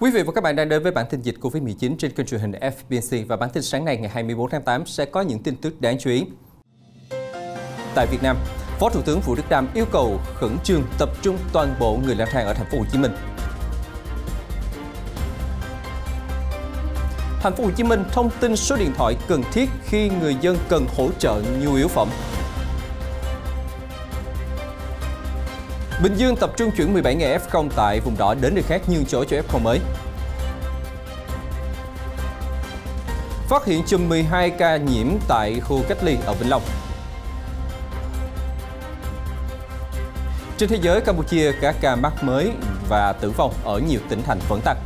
Quý vị và các bạn đang đến với bản tin dịch COVID-19 trên kênh truyền hình FBC và bản tin sáng nay ngày 24 tháng 8 sẽ có những tin tức đáng chú ý. Tại Việt Nam, Phó Thủ tướng Vũ Đức Đam yêu cầu khẩn trương tập trung toàn bộ người lang thang ở thành phố Hồ Chí Minh. Thành phố Hồ Chí Minh thông tin số điện thoại cần thiết khi người dân cần hỗ trợ nhu yếu phẩm Bình Dương tập trung chuyển 17.000 F0 tại vùng đỏ đến nơi khác nhưng chỗ cho F0 mới. Phát hiện chùm 12 ca nhiễm tại khu cách ly ở Vĩnh Long. Trên thế giới, Campuchia các ca mắc mới và tử vong ở nhiều tỉnh thành vẫn tăng.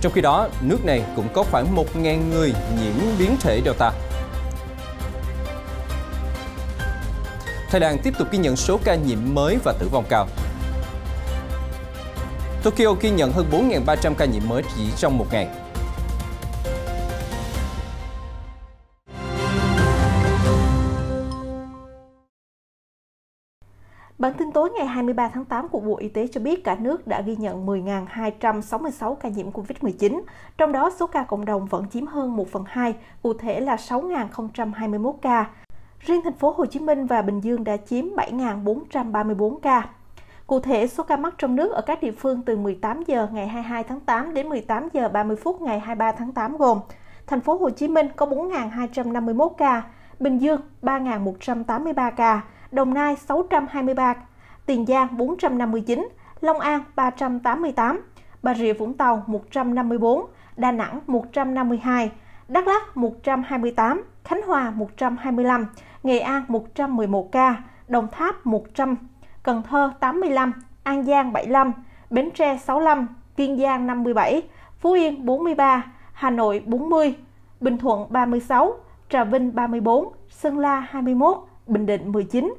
Trong khi đó, nước này cũng có khoảng 1.000 người nhiễm biến thể Delta Thái Lan tiếp tục ghi nhận số ca nhiễm mới và tử vong cao. Tokyo ghi nhận hơn 4.300 ca nhiễm mới chỉ trong một ngày. Bản tin tối ngày 23 tháng 8 của Bộ Y tế cho biết cả nước đã ghi nhận 10.266 ca nhiễm COVID-19, trong đó số ca cộng đồng vẫn chiếm hơn 1 phần 2, cụ thể là 6.021 ca. Riêng thành phố Hồ Chí Minh và Bình Dương đã chiếm 7.434 ca. Cụ thể, số ca mắc trong nước ở các địa phương từ 18 giờ ngày 22 tháng 8 đến 18 giờ 30 phút ngày 23 tháng 8 gồm: Thành phố Hồ Chí Minh có 4.251 ca, Bình Dương 3.183 ca, Đồng Nai 623, Tiền Giang 459, Long An 388, Bà Rịa Vũng Tàu 154, Đà Nẵng 152, Đắk Lắk 128, Khánh Hòa 125, Nghệ An 111 ca, Đồng Tháp 100, Cần Thơ 85, An Giang 75, Bến Tre 65, Kiên Giang 57, Phú Yên 43, Hà Nội 40, Bình Thuận 36, Trà Vinh 34, Sơn La 21, Bình Định 19,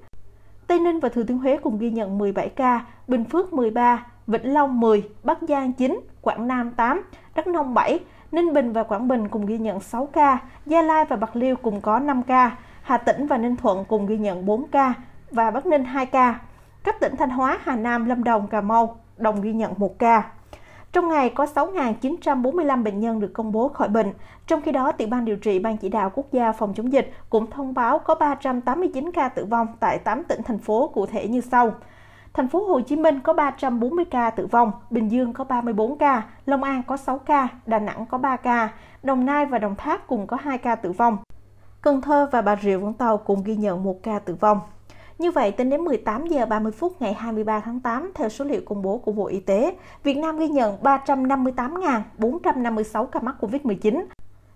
Tây Ninh và Thừa Thiên Huế cùng ghi nhận 17 ca, Bình Phước 13, Vĩnh Long 10, Bắc Giang 9, Quảng Nam 8, Đắk Nông 7, Ninh Bình và Quảng Bình cùng ghi nhận 6 ca, Gia Lai và Bạc Liêu cùng có 5 ca, Hà Tĩnh và Ninh Thuận cùng ghi nhận 4 ca và Bắc Ninh 2 ca. Các tỉnh Thanh Hóa, Hà Nam, Lâm Đồng, Cà Mau đồng ghi nhận 1 ca. Trong ngày có 6.945 bệnh nhân được công bố khỏi bệnh, trong khi đó tiểu ban điều trị ban chỉ đạo quốc gia phòng chống dịch cũng thông báo có 389 ca tử vong tại 8 tỉnh thành phố cụ thể như sau: Thành phố Hồ Chí Minh có 340 ca tử vong, Bình Dương có 34 ca, Long An có 6 ca, Đà Nẵng có 3 ca, Đồng Nai và Đồng Tháp cùng có 2 ca tử vong. Cần Thơ và Bà Rịa Vũng Tàu cùng ghi nhận 1 ca tử vong. Như vậy, tính đến 18 giờ 30 phút ngày 23 tháng 8, theo số liệu công bố của Bộ Y tế, Việt Nam ghi nhận 358.456 ca mắc COVID-19,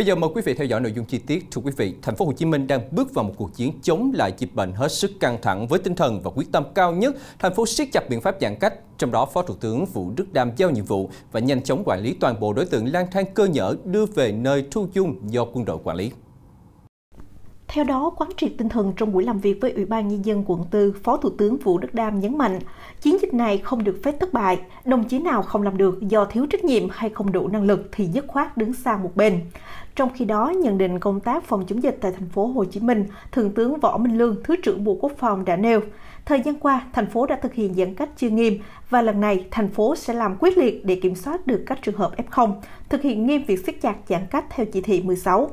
Bây giờ mời quý vị theo dõi nội dung chi tiết. Thưa quý vị, thành phố Hồ Chí Minh đang bước vào một cuộc chiến chống lại dịch bệnh hết sức căng thẳng với tinh thần và quyết tâm cao nhất. Thành phố siết chặt biện pháp giãn cách, trong đó Phó Thủ tướng Vũ Đức Đam giao nhiệm vụ và nhanh chóng quản lý toàn bộ đối tượng lang thang cơ nhở đưa về nơi thu dung do quân đội quản lý. Theo đó, quán triệt tinh thần trong buổi làm việc với Ủy ban Nhân dân quận 4, Phó Thủ tướng Vũ Đức Đam nhấn mạnh, chiến dịch này không được phép thất bại, đồng chí nào không làm được do thiếu trách nhiệm hay không đủ năng lực thì dứt khoát đứng xa một bên. Trong khi đó, nhận định công tác phòng chống dịch tại thành phố Hồ Chí Minh, Thượng tướng Võ Minh Lương, Thứ trưởng Bộ Quốc phòng đã nêu, thời gian qua thành phố đã thực hiện giãn cách chưa nghiêm và lần này thành phố sẽ làm quyết liệt để kiểm soát được các trường hợp F0, thực hiện nghiêm việc siết chặt giãn cách theo chỉ thị 16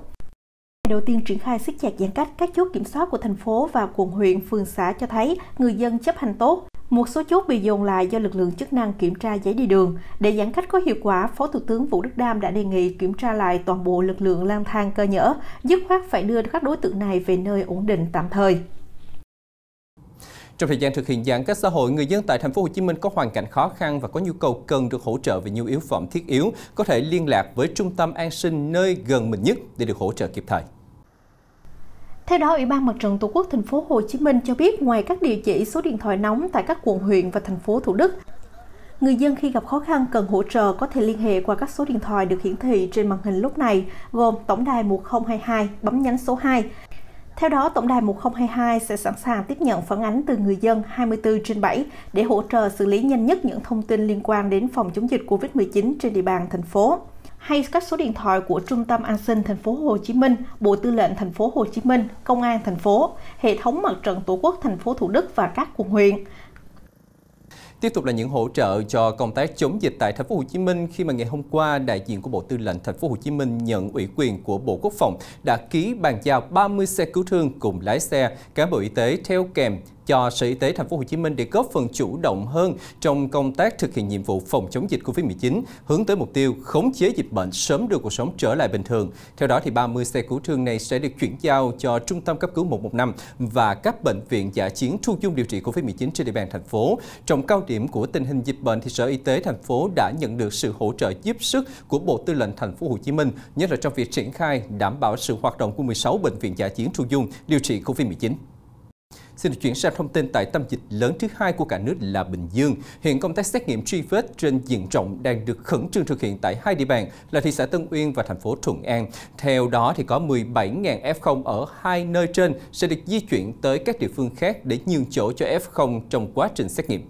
đầu tiên triển khai siết chặt giãn cách các chốt kiểm soát của thành phố và quận huyện, phường xã cho thấy người dân chấp hành tốt. Một số chốt bị dồn lại do lực lượng chức năng kiểm tra giấy đi đường. Để giãn cách có hiệu quả, Phó Thủ tướng Vũ Đức Đam đã đề nghị kiểm tra lại toàn bộ lực lượng lang thang cơ nhở, dứt khoát phải đưa các đối tượng này về nơi ổn định tạm thời. Trong thời gian thực hiện giãn cách xã hội, người dân tại thành phố Hồ Chí Minh có hoàn cảnh khó khăn và có nhu cầu cần được hỗ trợ về nhu yếu phẩm thiết yếu, có thể liên lạc với trung tâm an sinh nơi gần mình nhất để được hỗ trợ kịp thời. Theo đó, Ủy ban Mặt trận Tổ quốc thành phố Hồ Chí Minh cho biết ngoài các địa chỉ số điện thoại nóng tại các quận huyện và thành phố Thủ Đức, người dân khi gặp khó khăn cần hỗ trợ có thể liên hệ qua các số điện thoại được hiển thị trên màn hình lúc này, gồm tổng đài 1022 bấm nhánh số 2. Theo đó, tổng đài 1022 sẽ sẵn sàng tiếp nhận phản ánh từ người dân 24 trên 7 để hỗ trợ xử lý nhanh nhất những thông tin liên quan đến phòng chống dịch COVID-19 trên địa bàn thành phố hay các số điện thoại của Trung tâm An sinh thành phố Hồ Chí Minh, Bộ Tư lệnh thành phố Hồ Chí Minh, Công an thành phố, hệ thống mặt trận Tổ quốc thành phố Thủ Đức và các quận huyện. Tiếp tục là những hỗ trợ cho công tác chống dịch tại thành phố Hồ Chí Minh khi mà ngày hôm qua đại diện của Bộ Tư lệnh thành phố Hồ Chí Minh nhận ủy quyền của Bộ Quốc phòng đã ký bàn giao 30 xe cứu thương cùng lái xe, cán bộ y tế theo kèm cho Sở Y tế Thành phố Hồ Chí Minh để góp phần chủ động hơn trong công tác thực hiện nhiệm vụ phòng chống dịch Covid-19, hướng tới mục tiêu khống chế dịch bệnh sớm đưa cuộc sống trở lại bình thường. Theo đó thì 30 xe cứu thương này sẽ được chuyển giao cho Trung tâm cấp cứu 115 và các bệnh viện giả chiến thu dung điều trị Covid-19 trên địa bàn thành phố. Trong cao điểm của tình hình dịch bệnh thì Sở Y tế thành phố đã nhận được sự hỗ trợ giúp sức của Bộ Tư lệnh Thành phố Hồ Chí Minh, nhất là trong việc triển khai đảm bảo sự hoạt động của 16 bệnh viện giả chiến thu dung điều trị Covid-19. Xin được chuyển sang thông tin tại tâm dịch lớn thứ hai của cả nước là Bình Dương. Hiện công tác xét nghiệm truy vết trên diện rộng đang được khẩn trương thực hiện tại hai địa bàn là thị xã Tân Uyên và thành phố Thuận An. Theo đó thì có 17.000 F0 ở hai nơi trên sẽ được di chuyển tới các địa phương khác để nhường chỗ cho F0 trong quá trình xét nghiệm.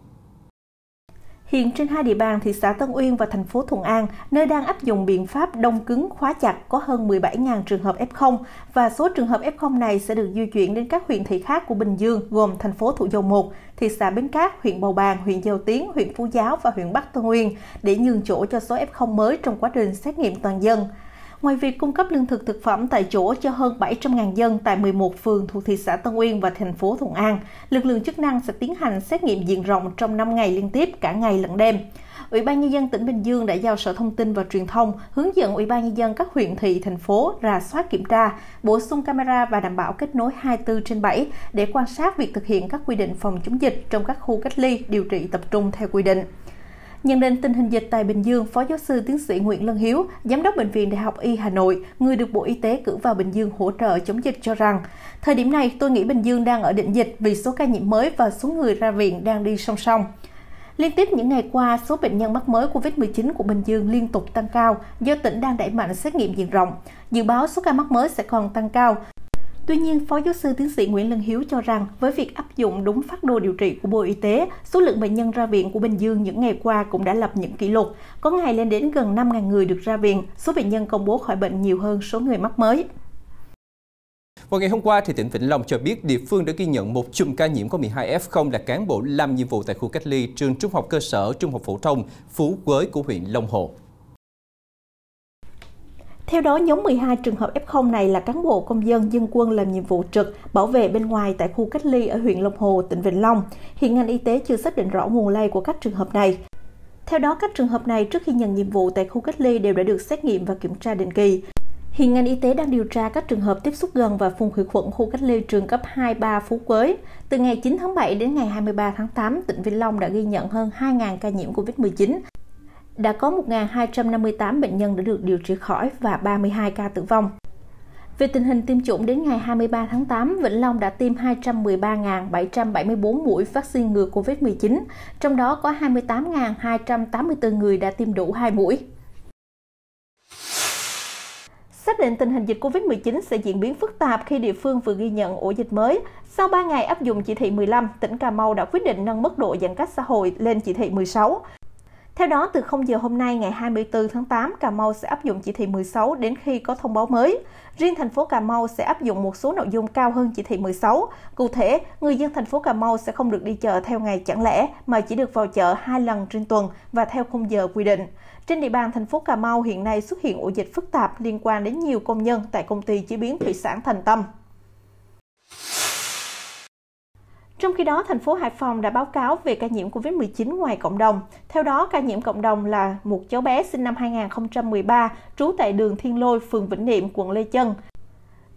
Hiện trên hai địa bàn thị xã Tân Uyên và thành phố Thuận An, nơi đang áp dụng biện pháp đông cứng khóa chặt có hơn 17.000 trường hợp F0 và số trường hợp F0 này sẽ được di chuyển đến các huyện thị khác của Bình Dương gồm thành phố Thủ Dầu Một, thị xã Bến Cát, huyện Bầu Bàng, huyện Dầu Tiến, huyện Phú Giáo và huyện Bắc Tân Uyên để nhường chỗ cho số F0 mới trong quá trình xét nghiệm toàn dân. Ngoài việc cung cấp lương thực thực phẩm tại chỗ cho hơn 700.000 dân tại 11 phường thuộc thị xã Tân Uyên và thành phố Thuận An, lực lượng chức năng sẽ tiến hành xét nghiệm diện rộng trong 5 ngày liên tiếp cả ngày lẫn đêm. Ủy ban nhân dân tỉnh Bình Dương đã giao Sở Thông tin và Truyền thông hướng dẫn Ủy ban nhân dân các huyện thị thành phố rà soát kiểm tra, bổ sung camera và đảm bảo kết nối 24 trên 7 để quan sát việc thực hiện các quy định phòng chống dịch trong các khu cách ly điều trị tập trung theo quy định. Nhận định tình hình dịch tại Bình Dương, Phó giáo sư tiến sĩ Nguyễn Lân Hiếu, Giám đốc Bệnh viện Đại học Y Hà Nội, người được Bộ Y tế cử vào Bình Dương hỗ trợ chống dịch cho rằng, thời điểm này tôi nghĩ Bình Dương đang ở đỉnh dịch vì số ca nhiễm mới và số người ra viện đang đi song song. Liên tiếp những ngày qua, số bệnh nhân mắc mới COVID-19 của Bình Dương liên tục tăng cao do tỉnh đang đẩy mạnh xét nghiệm diện rộng. Dự báo số ca mắc mới sẽ còn tăng cao. Tuy nhiên, Phó Giáo sư Tiến sĩ Nguyễn Lân Hiếu cho rằng với việc áp dụng đúng phác đồ điều trị của Bộ Y tế, số lượng bệnh nhân ra viện của Bình Dương những ngày qua cũng đã lập những kỷ lục. Có ngày lên đến gần 5.000 người được ra viện, số bệnh nhân công bố khỏi bệnh nhiều hơn số người mắc mới. Vào ngày hôm qua, thì tỉnh Vĩnh Long cho biết địa phương đã ghi nhận một chùm ca nhiễm có 12 F0 là cán bộ làm nhiệm vụ tại khu cách ly trường trung học cơ sở, trung học phổ thông Phú Quế của huyện Long Hồ. Theo đó, nhóm 12 trường hợp F0 này là cán bộ công dân dân quân làm nhiệm vụ trực bảo vệ bên ngoài tại khu cách ly ở huyện Long Hồ, tỉnh Vĩnh Long. Hiện ngành y tế chưa xác định rõ nguồn lây của các trường hợp này. Theo đó, các trường hợp này trước khi nhận nhiệm vụ tại khu cách ly đều đã được xét nghiệm và kiểm tra định kỳ. Hiện ngành y tế đang điều tra các trường hợp tiếp xúc gần và phun khử khuẩn khu cách ly trường cấp 23 Phú Quế. Từ ngày 9 tháng 7 đến ngày 23 tháng 8, tỉnh Vĩnh Long đã ghi nhận hơn 2.000 ca nhiễm COVID-19 đã có 1.258 bệnh nhân đã được điều trị khỏi và 32 ca tử vong. Về tình hình tiêm chủng đến ngày 23 tháng 8, Vĩnh Long đã tiêm 213.774 mũi vaccine ngừa COVID-19, trong đó có 28.284 người đã tiêm đủ 2 mũi. Xác định tình hình dịch COVID-19 sẽ diễn biến phức tạp khi địa phương vừa ghi nhận ổ dịch mới, sau 3 ngày áp dụng chỉ thị 15, tỉnh Cà Mau đã quyết định nâng mức độ giãn cách xã hội lên chỉ thị 16. Theo đó, từ 0 giờ hôm nay ngày 24 tháng 8, Cà Mau sẽ áp dụng chỉ thị 16 đến khi có thông báo mới. Riêng thành phố Cà Mau sẽ áp dụng một số nội dung cao hơn chỉ thị 16. Cụ thể, người dân thành phố Cà Mau sẽ không được đi chợ theo ngày chẳng lẽ mà chỉ được vào chợ hai lần trên tuần và theo khung giờ quy định. Trên địa bàn thành phố Cà Mau hiện nay xuất hiện ổ dịch phức tạp liên quan đến nhiều công nhân tại công ty chế biến thủy sản Thành Tâm. Trong khi đó, thành phố Hải Phòng đã báo cáo về ca nhiễm COVID-19 ngoài cộng đồng. Theo đó, ca nhiễm cộng đồng là một cháu bé sinh năm 2013, trú tại đường Thiên Lôi, phường Vĩnh Niệm, quận Lê Chân.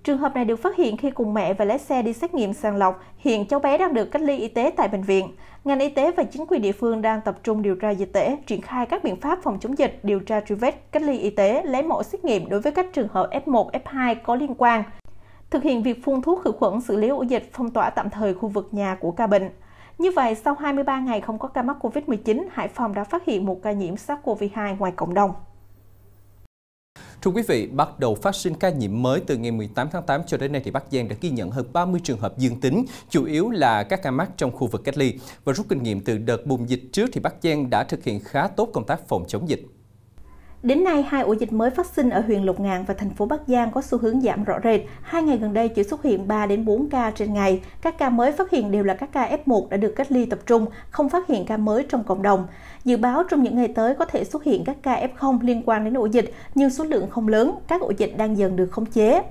Trường hợp này được phát hiện khi cùng mẹ và lái xe đi xét nghiệm sàng lọc. Hiện cháu bé đang được cách ly y tế tại bệnh viện. Ngành y tế và chính quyền địa phương đang tập trung điều tra dịch tễ, triển khai các biện pháp phòng chống dịch, điều tra truy vết, cách ly y tế, lấy mẫu xét nghiệm đối với các trường hợp F1, F2 có liên quan thực hiện việc phun thuốc khử khuẩn xử lý ổ dịch phong tỏa tạm thời khu vực nhà của ca bệnh. Như vậy, sau 23 ngày không có ca mắc COVID-19, Hải Phòng đã phát hiện một ca nhiễm SARS-CoV-2 ngoài cộng đồng. Thưa quý vị, bắt đầu phát sinh ca nhiễm mới từ ngày 18 tháng 8 cho đến nay thì Bắc Giang đã ghi nhận hơn 30 trường hợp dương tính, chủ yếu là các ca mắc trong khu vực cách ly. Và rút kinh nghiệm từ đợt bùng dịch trước thì Bắc Giang đã thực hiện khá tốt công tác phòng chống dịch. Đến nay, hai ổ dịch mới phát sinh ở huyện Lục Ngạn và thành phố Bắc Giang có xu hướng giảm rõ rệt. Hai ngày gần đây chỉ xuất hiện 3 đến 4 ca trên ngày. Các ca mới phát hiện đều là các ca F1 đã được cách ly tập trung, không phát hiện ca mới trong cộng đồng. Dự báo trong những ngày tới có thể xuất hiện các ca F0 liên quan đến ổ dịch, nhưng số lượng không lớn, các ổ dịch đang dần được khống chế.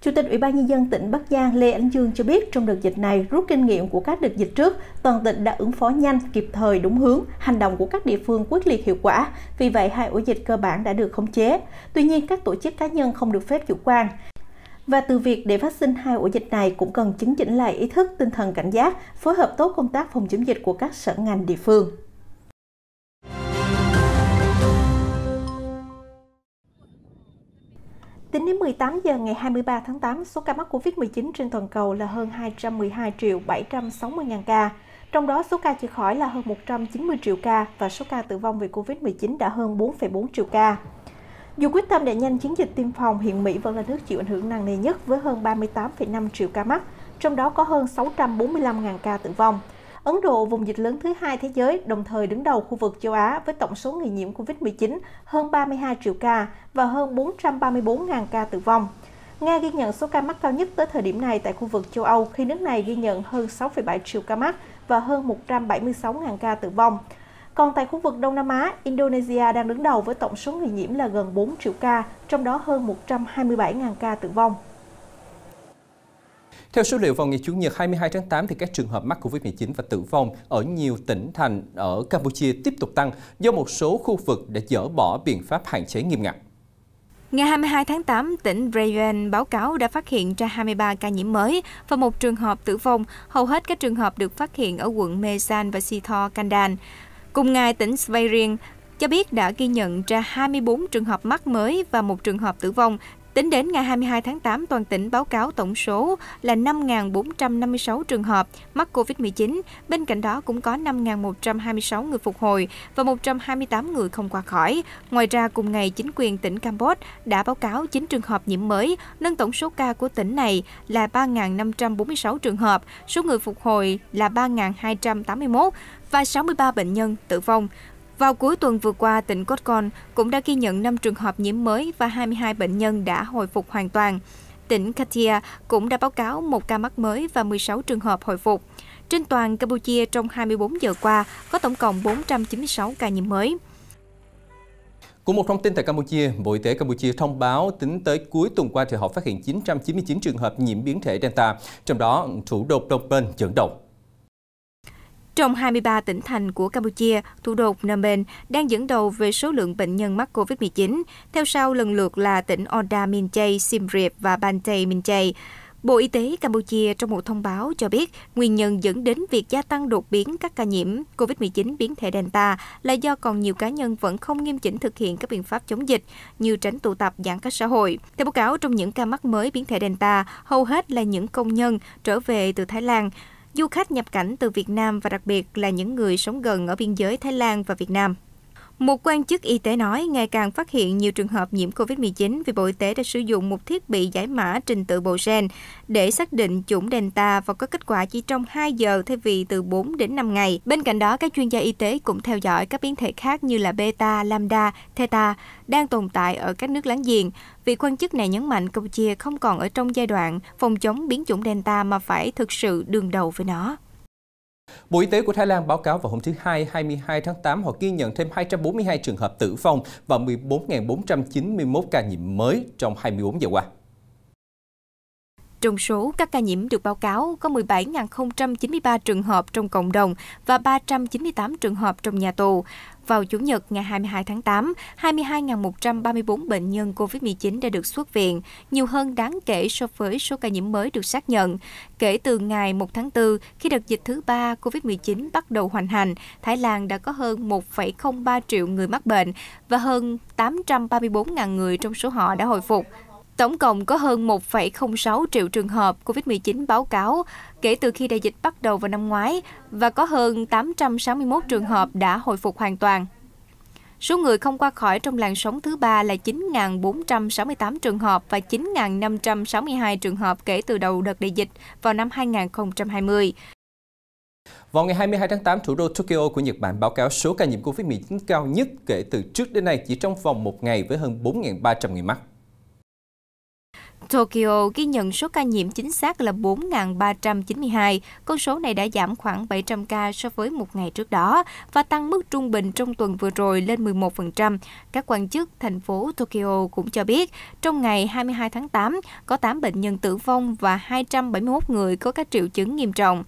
Chủ tịch Ủy ban Nhân dân tỉnh Bắc Giang Lê Ánh Dương cho biết trong đợt dịch này, rút kinh nghiệm của các đợt dịch trước, toàn tỉnh đã ứng phó nhanh, kịp thời, đúng hướng, hành động của các địa phương quyết liệt hiệu quả. Vì vậy, hai ổ dịch cơ bản đã được khống chế. Tuy nhiên, các tổ chức cá nhân không được phép chủ quan. Và từ việc để phát sinh hai ổ dịch này cũng cần chứng chỉnh lại ý thức, tinh thần cảnh giác, phối hợp tốt công tác phòng chống dịch của các sở ngành địa phương. Tính đến 18 giờ ngày 23 tháng 8, số ca mắc COVID-19 trên toàn cầu là hơn 212 triệu 760 ngàn ca. Trong đó, số ca chữa khỏi là hơn 190 triệu ca và số ca tử vong vì COVID-19 đã hơn 4,4 triệu ca. Dù quyết tâm đẩy nhanh chiến dịch tiêm phòng, hiện Mỹ vẫn là nước chịu ảnh hưởng nặng nề nhất với hơn 38,5 triệu ca mắc, trong đó có hơn 645.000 ca tử vong. Ấn Độ, vùng dịch lớn thứ hai thế giới, đồng thời đứng đầu khu vực châu Á với tổng số người nhiễm COVID-19 hơn 32 triệu ca và hơn 434.000 ca tử vong. Nga ghi nhận số ca mắc cao nhất tới thời điểm này tại khu vực châu Âu khi nước này ghi nhận hơn 6,7 triệu ca mắc và hơn 176.000 ca tử vong. Còn tại khu vực Đông Nam Á, Indonesia đang đứng đầu với tổng số người nhiễm là gần 4 triệu ca, trong đó hơn 127.000 ca tử vong. Theo số liệu vào ngày Chủ nhật 22 tháng 8, thì các trường hợp mắc COVID-19 và tử vong ở nhiều tỉnh thành ở Campuchia tiếp tục tăng do một số khu vực đã dỡ bỏ biện pháp hạn chế nghiêm ngặt. Ngày 22 tháng 8, tỉnh Raven báo cáo đã phát hiện ra 23 ca nhiễm mới và một trường hợp tử vong. Hầu hết các trường hợp được phát hiện ở quận Mesan và Sithor, Kandan. Cùng ngày, tỉnh Sveiring cho biết đã ghi nhận ra 24 trường hợp mắc mới và một trường hợp tử vong Tính đến ngày 22 tháng 8, toàn tỉnh báo cáo tổng số là 5.456 trường hợp mắc COVID-19. Bên cạnh đó cũng có 5.126 người phục hồi và 128 người không qua khỏi. Ngoài ra, cùng ngày, chính quyền tỉnh Campuchia đã báo cáo 9 trường hợp nhiễm mới, nâng tổng số ca của tỉnh này là 3.546 trường hợp, số người phục hồi là 3.281 và 63 bệnh nhân tử vong. Vào cuối tuần vừa qua, tỉnh Cốt Con cũng đã ghi nhận 5 trường hợp nhiễm mới và 22 bệnh nhân đã hồi phục hoàn toàn. Tỉnh Katia cũng đã báo cáo một ca mắc mới và 16 trường hợp hồi phục. Trên toàn Campuchia trong 24 giờ qua có tổng cộng 496 ca nhiễm mới. Cũng một thông tin tại Campuchia, Bộ Y tế Campuchia thông báo tính tới cuối tuần qua thì họ phát hiện 999 trường hợp nhiễm biến thể Delta, trong đó thủ đô Phnom Penh dẫn đầu. Trong 23 tỉnh thành của Campuchia, thủ đô Phnom Penh đang dẫn đầu về số lượng bệnh nhân mắc COVID-19, theo sau lần lượt là tỉnh Oda Chay, Sim Reap và Bantay Chay. Bộ Y tế Campuchia trong một thông báo cho biết nguyên nhân dẫn đến việc gia tăng đột biến các ca nhiễm COVID-19 biến thể Delta là do còn nhiều cá nhân vẫn không nghiêm chỉnh thực hiện các biện pháp chống dịch như tránh tụ tập giãn cách xã hội. Theo báo cáo, trong những ca mắc mới biến thể Delta, hầu hết là những công nhân trở về từ Thái Lan du khách nhập cảnh từ Việt Nam và đặc biệt là những người sống gần ở biên giới Thái Lan và Việt Nam. Một quan chức y tế nói ngày càng phát hiện nhiều trường hợp nhiễm COVID-19 vì Bộ Y tế đã sử dụng một thiết bị giải mã trình tự bộ gen để xác định chủng Delta và có kết quả chỉ trong 2 giờ thay vì từ 4 đến 5 ngày. Bên cạnh đó, các chuyên gia y tế cũng theo dõi các biến thể khác như là Beta, Lambda, Theta đang tồn tại ở các nước láng giềng. Vị quan chức này nhấn mạnh Campuchia không còn ở trong giai đoạn phòng chống biến chủng Delta mà phải thực sự đường đầu với nó. Bộ Y tế của Thái Lan báo cáo vào hôm thứ Hai 22 tháng 8 họ ghi nhận thêm 242 trường hợp tử vong và 14.491 ca nhiễm mới trong 24 giờ qua. Trong số các ca nhiễm được báo cáo có 17.093 trường hợp trong cộng đồng và 398 trường hợp trong nhà tù. Vào Chủ nhật ngày 22 tháng 8, 22.134 bệnh nhân COVID-19 đã được xuất viện, nhiều hơn đáng kể so với số ca nhiễm mới được xác nhận. Kể từ ngày 1 tháng 4, khi đợt dịch thứ ba COVID-19 bắt đầu hoành hành, Thái Lan đã có hơn 1,03 triệu người mắc bệnh và hơn 834.000 người trong số họ đã hồi phục. Tổng cộng có hơn 1,06 triệu trường hợp COVID-19 báo cáo kể từ khi đại dịch bắt đầu vào năm ngoái và có hơn 861 trường hợp đã hồi phục hoàn toàn. Số người không qua khỏi trong làn sóng thứ ba là 9.468 trường hợp và 9.562 trường hợp kể từ đầu đợt đại dịch vào năm 2020. Vào ngày 22 tháng 8, thủ đô Tokyo của Nhật Bản báo cáo số ca nhiễm COVID-19 cao nhất kể từ trước đến nay chỉ trong vòng một ngày với hơn 4.300 người mắc. Tokyo ghi nhận số ca nhiễm chính xác là 4.392, con số này đã giảm khoảng 700 ca so với một ngày trước đó và tăng mức trung bình trong tuần vừa rồi lên 11%. Các quan chức thành phố Tokyo cũng cho biết, trong ngày 22 tháng 8, có 8 bệnh nhân tử vong và 271 người có các triệu chứng nghiêm trọng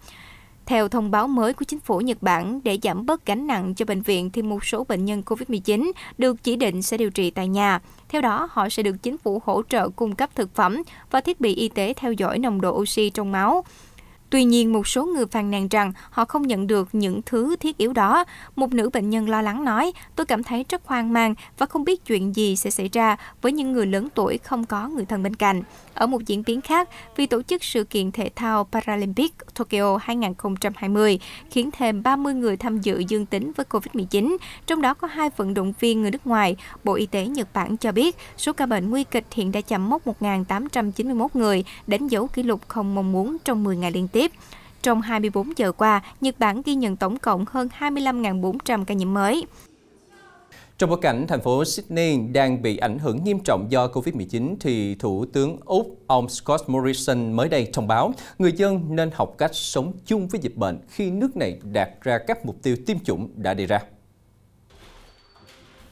theo thông báo mới của chính phủ Nhật Bản để giảm bớt gánh nặng cho bệnh viện thì một số bệnh nhân COVID-19 được chỉ định sẽ điều trị tại nhà. Theo đó, họ sẽ được chính phủ hỗ trợ cung cấp thực phẩm và thiết bị y tế theo dõi nồng độ oxy trong máu. Tuy nhiên, một số người phàn nàn rằng họ không nhận được những thứ thiết yếu đó. Một nữ bệnh nhân lo lắng nói, tôi cảm thấy rất hoang mang và không biết chuyện gì sẽ xảy ra với những người lớn tuổi không có người thân bên cạnh. Ở một diễn biến khác, vì tổ chức sự kiện thể thao Paralympic Tokyo 2020 khiến thêm 30 người tham dự dương tính với COVID-19, trong đó có hai vận động viên người nước ngoài. Bộ Y tế Nhật Bản cho biết số ca bệnh nguy kịch hiện đã chạm mốc 1.891 người, đánh dấu kỷ lục không mong muốn trong 10 ngày liên tiếp tiếp. Trong 24 giờ qua, Nhật Bản ghi nhận tổng cộng hơn 25.400 ca nhiễm mới. Trong bối cảnh thành phố Sydney đang bị ảnh hưởng nghiêm trọng do Covid-19 thì Thủ tướng Úc ông Scott Morrison mới đây thông báo người dân nên học cách sống chung với dịch bệnh khi nước này đạt ra các mục tiêu tiêm chủng đã đề ra.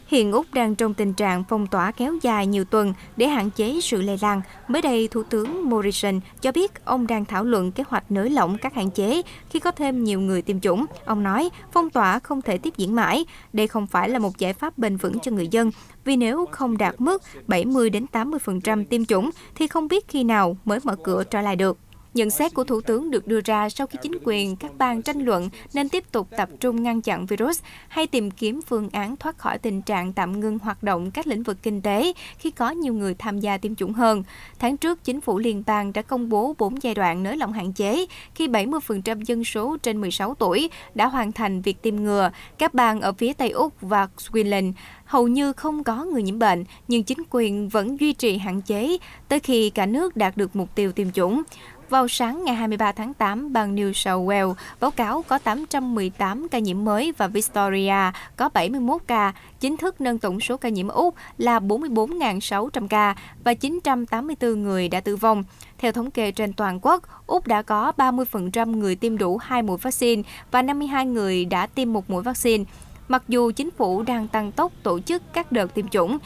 Hiện Úc đang trong tình trạng phong tỏa kéo dài nhiều tuần để hạn chế sự lây lan. Mới đây, Thủ tướng Morrison cho biết ông đang thảo luận kế hoạch nới lỏng các hạn chế khi có thêm nhiều người tiêm chủng. Ông nói phong tỏa không thể tiếp diễn mãi. Đây không phải là một giải pháp bền vững cho người dân, vì nếu không đạt mức 70 đến 80% tiêm chủng thì không biết khi nào mới mở cửa trở lại được. Nhận xét của Thủ tướng được đưa ra sau khi chính quyền, các bang tranh luận nên tiếp tục tập trung ngăn chặn virus hay tìm kiếm phương án thoát khỏi tình trạng tạm ngưng hoạt động các lĩnh vực kinh tế khi có nhiều người tham gia tiêm chủng hơn. Tháng trước, chính phủ liên bang đã công bố 4 giai đoạn nới lỏng hạn chế khi 70% dân số trên 16 tuổi đã hoàn thành việc tiêm ngừa. Các bang ở phía Tây Úc và Queensland hầu như không có người nhiễm bệnh, nhưng chính quyền vẫn duy trì hạn chế tới khi cả nước đạt được mục tiêu tiêm chủng. Vào sáng ngày 23 tháng 8, bang New South Wales báo cáo có 818 ca nhiễm mới và Victoria có 71 ca, chính thức nâng tổng số ca nhiễm Úc là 44.600 ca và 984 người đã tử vong. Theo thống kê trên toàn quốc, Úc đã có 30% người tiêm đủ hai mũi vaccine và 52 người đã tiêm một mũi vaccine. Mặc dù chính phủ đang tăng tốc tổ chức các đợt tiêm chủng,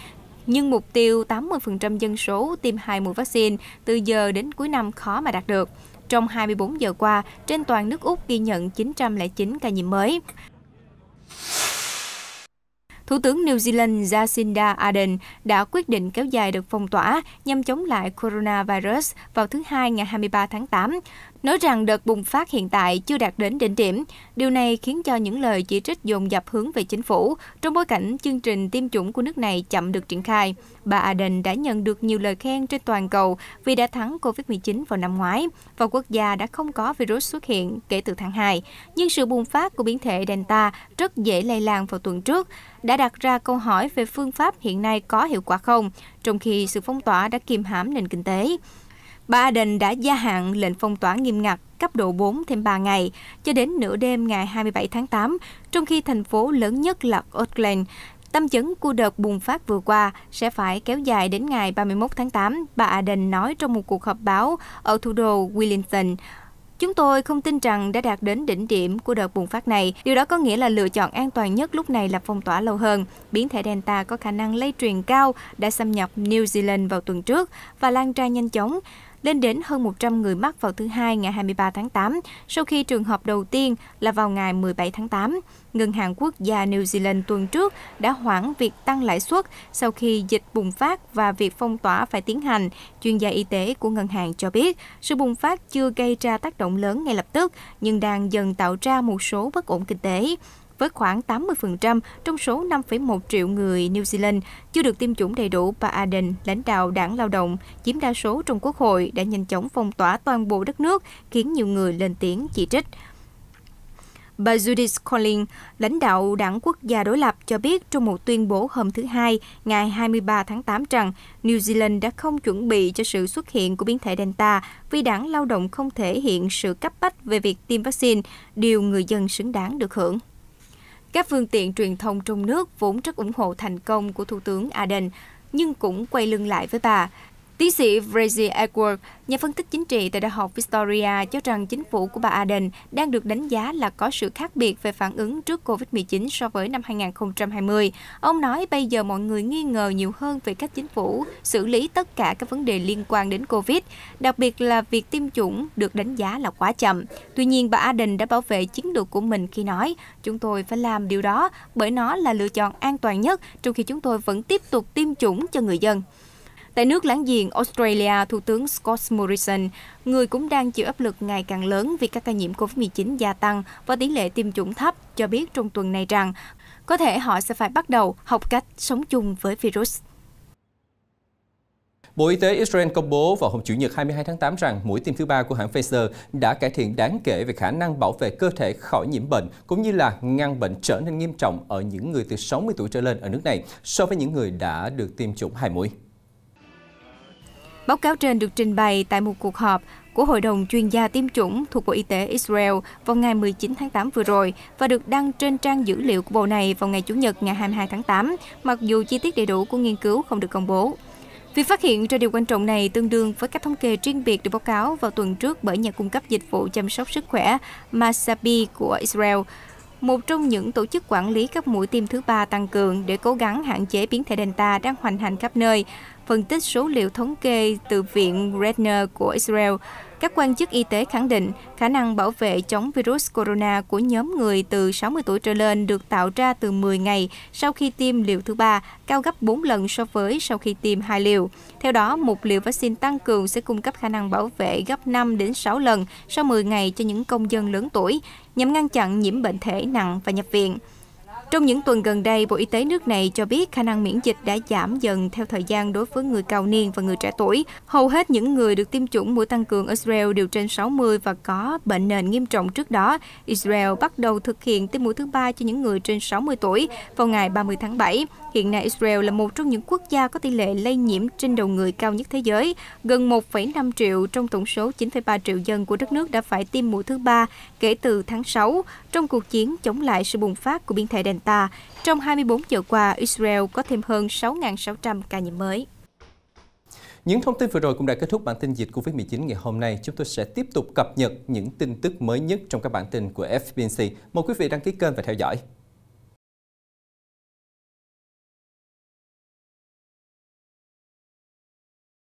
nhưng mục tiêu 80% dân số tiêm hai mũi vaccine từ giờ đến cuối năm khó mà đạt được. Trong 24 giờ qua, trên toàn nước Úc ghi nhận 909 ca nhiễm mới. Thủ tướng New Zealand Jacinda Ardern đã quyết định kéo dài được phong tỏa nhằm chống lại coronavirus vào thứ Hai ngày 23 tháng 8 nói rằng đợt bùng phát hiện tại chưa đạt đến đỉnh điểm. Điều này khiến cho những lời chỉ trích dồn dập hướng về chính phủ trong bối cảnh chương trình tiêm chủng của nước này chậm được triển khai. Bà Ardern đã nhận được nhiều lời khen trên toàn cầu vì đã thắng COVID-19 vào năm ngoái và quốc gia đã không có virus xuất hiện kể từ tháng 2. Nhưng sự bùng phát của biến thể Delta rất dễ lây lan vào tuần trước đã đặt ra câu hỏi về phương pháp hiện nay có hiệu quả không, trong khi sự phong tỏa đã kiềm hãm nền kinh tế. Bà Baden đã gia hạn lệnh phong tỏa nghiêm ngặt cấp độ 4 thêm 3 ngày cho đến nửa đêm ngày 27 tháng 8, trong khi thành phố lớn nhất là Auckland Tâm chấn của đợt bùng phát vừa qua sẽ phải kéo dài đến ngày 31 tháng 8, bà Aden nói trong một cuộc họp báo ở thủ đô Wellington. Chúng tôi không tin rằng đã đạt đến đỉnh điểm của đợt bùng phát này. Điều đó có nghĩa là lựa chọn an toàn nhất lúc này là phong tỏa lâu hơn. Biến thể Delta có khả năng lây truyền cao đã xâm nhập New Zealand vào tuần trước và lan tràn nhanh chóng lên đến hơn 100 người mắc vào thứ Hai ngày 23 tháng 8, sau khi trường hợp đầu tiên là vào ngày 17 tháng 8. Ngân hàng Quốc gia New Zealand tuần trước đã hoãn việc tăng lãi suất sau khi dịch bùng phát và việc phong tỏa phải tiến hành, chuyên gia y tế của ngân hàng cho biết. Sự bùng phát chưa gây ra tác động lớn ngay lập tức, nhưng đang dần tạo ra một số bất ổn kinh tế với khoảng 80% trong số 5,1 triệu người New Zealand chưa được tiêm chủng đầy đủ, bà Ardern, lãnh đạo đảng lao động, chiếm đa số trong quốc hội đã nhanh chóng phong tỏa toàn bộ đất nước, khiến nhiều người lên tiếng chỉ trích. Bà Judith Collins, lãnh đạo đảng quốc gia đối lập, cho biết trong một tuyên bố hôm thứ Hai, ngày 23 tháng 8 rằng New Zealand đã không chuẩn bị cho sự xuất hiện của biến thể Delta vì đảng lao động không thể hiện sự cấp bách về việc tiêm vaccine, điều người dân xứng đáng được hưởng. Các phương tiện truyền thông trong nước vốn rất ủng hộ thành công của Thủ tướng Aden, nhưng cũng quay lưng lại với bà. Tiến sĩ Brady Edward, nhà phân tích chính trị tại Đại học Victoria cho rằng chính phủ của bà Ardern đang được đánh giá là có sự khác biệt về phản ứng trước COVID-19 so với năm 2020. Ông nói bây giờ mọi người nghi ngờ nhiều hơn về cách chính phủ xử lý tất cả các vấn đề liên quan đến COVID, đặc biệt là việc tiêm chủng được đánh giá là quá chậm. Tuy nhiên, bà Ardern đã bảo vệ chiến lược của mình khi nói, chúng tôi phải làm điều đó bởi nó là lựa chọn an toàn nhất trong khi chúng tôi vẫn tiếp tục tiêm chủng cho người dân. Tại nước láng giềng Australia, Thủ tướng Scott Morrison, người cũng đang chịu áp lực ngày càng lớn vì các ca nhiễm COVID-19 gia tăng và tỷ lệ tiêm chủng thấp, cho biết trong tuần này rằng có thể họ sẽ phải bắt đầu học cách sống chung với virus. Bộ Y tế Israel công bố vào hôm Chủ nhật 22 tháng 8 rằng mũi tiêm thứ ba của hãng Pfizer đã cải thiện đáng kể về khả năng bảo vệ cơ thể khỏi nhiễm bệnh, cũng như là ngăn bệnh trở nên nghiêm trọng ở những người từ 60 tuổi trở lên ở nước này so với những người đã được tiêm chủng hai mũi. Báo cáo trên được trình bày tại một cuộc họp của Hội đồng chuyên gia tiêm chủng thuộc Bộ Y tế Israel vào ngày 19 tháng 8 vừa rồi và được đăng trên trang dữ liệu của Bộ này vào ngày Chủ nhật ngày 22 tháng 8, mặc dù chi tiết đầy đủ của nghiên cứu không được công bố. Việc phát hiện ra điều quan trọng này tương đương với các thống kê riêng biệt được báo cáo vào tuần trước bởi nhà cung cấp dịch vụ chăm sóc sức khỏe Masabi của Israel, một trong những tổ chức quản lý các mũi tiêm thứ ba tăng cường để cố gắng hạn chế biến thể Delta đang hoành hành khắp nơi. Phân tích số liệu thống kê từ Viện Redner của Israel, các quan chức y tế khẳng định khả năng bảo vệ chống virus corona của nhóm người từ 60 tuổi trở lên được tạo ra từ 10 ngày sau khi tiêm liều thứ ba, cao gấp 4 lần so với sau khi tiêm hai liều. Theo đó, một liều vaccine tăng cường sẽ cung cấp khả năng bảo vệ gấp 5 đến 6 lần sau 10 ngày cho những công dân lớn tuổi, nhằm ngăn chặn nhiễm bệnh thể nặng và nhập viện. Trong những tuần gần đây, Bộ Y tế nước này cho biết khả năng miễn dịch đã giảm dần theo thời gian đối với người cao niên và người trẻ tuổi. Hầu hết những người được tiêm chủng mũi tăng cường Israel đều trên 60 và có bệnh nền nghiêm trọng trước đó. Israel bắt đầu thực hiện tiêm mũi thứ ba cho những người trên 60 tuổi vào ngày 30 tháng 7. Hiện nay, Israel là một trong những quốc gia có tỷ lệ lây nhiễm trên đầu người cao nhất thế giới. Gần 1,5 triệu trong tổng số 9,3 triệu dân của đất nước đã phải tiêm mũi thứ ba kể từ tháng 6 trong cuộc chiến chống lại sự bùng phát của biến thể Delta. Trong 24 giờ qua, Israel có thêm hơn 6.600 ca nhiễm mới. Những thông tin vừa rồi cũng đã kết thúc bản tin dịch COVID-19 ngày hôm nay. Chúng tôi sẽ tiếp tục cập nhật những tin tức mới nhất trong các bản tin của FBNC. Mời quý vị đăng ký kênh và theo dõi.